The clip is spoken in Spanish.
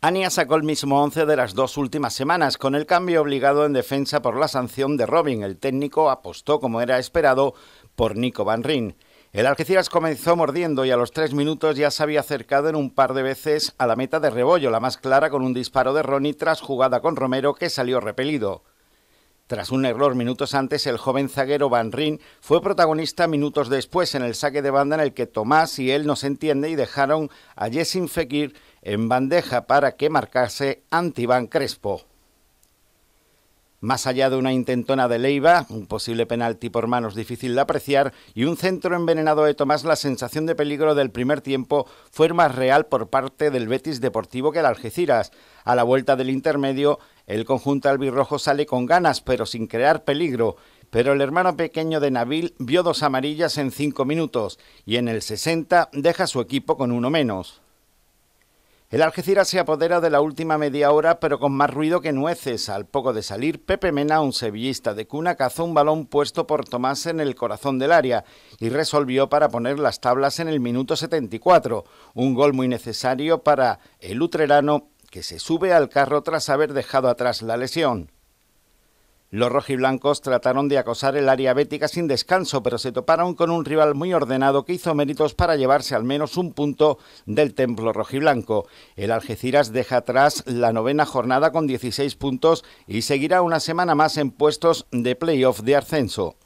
Ania sacó el mismo 11 de las dos últimas semanas, con el cambio obligado en defensa por la sanción de Robin. El técnico apostó, como era esperado, por Nico Van Ryn. El Algeciras comenzó mordiendo y a los tres minutos ya se había acercado en un par de veces a la meta de Rebollo, la más clara con un disparo de Ronnie tras jugada con Romero que salió repelido. Tras un error minutos antes, el joven zaguero Van Rin fue protagonista minutos después en el saque de banda en el que Tomás y él no se entiende y dejaron a Jessin Fekir en bandeja para que marcase ante Iván Crespo. Más allá de una intentona de Leiva, un posible penalti por manos difícil de apreciar y un centro envenenado de Tomás, la sensación de peligro del primer tiempo fue más real por parte del Betis Deportivo que el Algeciras. A la vuelta del intermedio, el conjunto albirrojo sale con ganas, pero sin crear peligro. Pero el hermano pequeño de Nabil vio dos amarillas en cinco minutos y en el 60 deja su equipo con uno menos. El Algeciras se apodera de la última media hora, pero con más ruido que nueces. Al poco de salir, Pepe Mena, un sevillista de cuna, cazó un balón puesto por Tomás en el corazón del área y resolvió para poner las tablas en el minuto 74. Un gol muy necesario para el utrerano que se sube al carro tras haber dejado atrás la lesión. Los rojiblancos trataron de acosar el área bética sin descanso, pero se toparon con un rival muy ordenado que hizo méritos para llevarse al menos un punto del templo rojiblanco. El Algeciras deja atrás la novena jornada con 16 puntos y seguirá una semana más en puestos de playoff de ascenso.